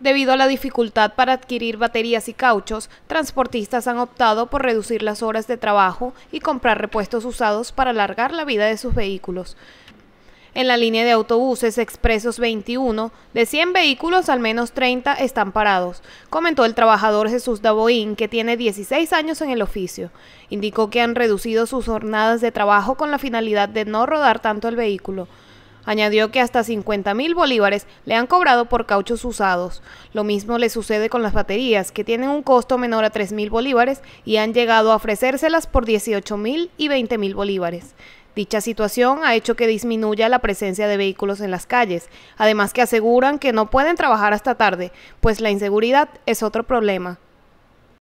Debido a la dificultad para adquirir baterías y cauchos, transportistas han optado por reducir las horas de trabajo y comprar repuestos usados para alargar la vida de sus vehículos. En la línea de autobuses Expresos 21, de 100 vehículos, al menos 30 están parados, comentó el trabajador Jesús Daboín, que tiene 16 años en el oficio. Indicó que han reducido sus jornadas de trabajo con la finalidad de no rodar tanto el vehículo. Añadió que hasta 50 mil bolívares le han cobrado por cauchos usados. Lo mismo le sucede con las baterías, que tienen un costo menor a 3 mil bolívares y han llegado a ofrecérselas por 18 mil y 20 mil bolívares. Dicha situación ha hecho que disminuya la presencia de vehículos en las calles, además que aseguran que no pueden trabajar hasta tarde, pues la inseguridad es otro problema.